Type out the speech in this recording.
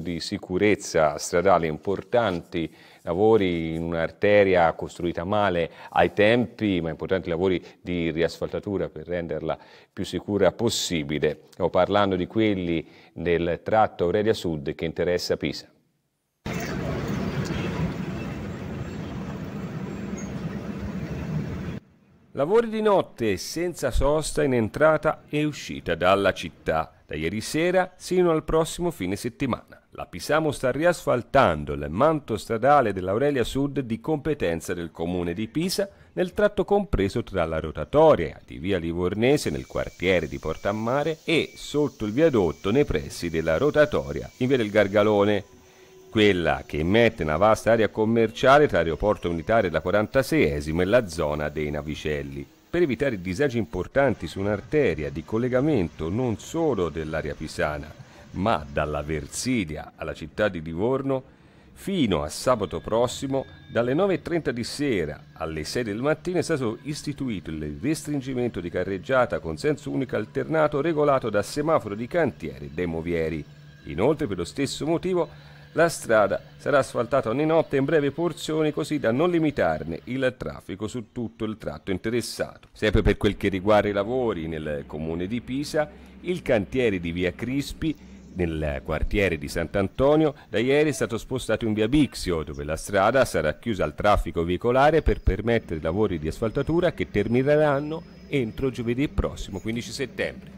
di sicurezza stradale importanti lavori in un'arteria costruita male ai tempi, ma importanti lavori di riasfaltatura per renderla più sicura possibile. Stiamo parlando di quelli del tratto Aurelia Sud che interessa Pisa. Lavori di notte senza sosta in entrata e uscita dalla città da ieri sera sino al prossimo fine settimana. La Pisamo sta riasfaltando il manto stradale dell'Aurelia Sud di competenza del comune di Pisa nel tratto compreso tra la rotatoria di via Livornese nel quartiere di Portammare e sotto il viadotto nei pressi della rotatoria in via del Gargalone quella che emette una vasta area commerciale tra l'aeroporto unitario della 46esima e la zona dei Navicelli per evitare disagi importanti su un'arteria di collegamento non solo dell'area pisana, ma dalla Versilia alla città di Livorno fino a sabato prossimo dalle 9.30 di sera alle 6 del mattino è stato istituito il restringimento di carreggiata con senso unico alternato regolato da semaforo di cantiere dei movieri. Inoltre per lo stesso motivo la strada sarà asfaltata ogni notte in brevi porzioni così da non limitarne il traffico su tutto il tratto interessato. Sempre per quel che riguarda i lavori nel comune di Pisa, il cantiere di via Crispi nel quartiere di Sant'Antonio, da ieri è stato spostato in via Bixio, dove la strada sarà chiusa al traffico veicolare per permettere lavori di asfaltatura che termineranno entro giovedì prossimo 15 settembre.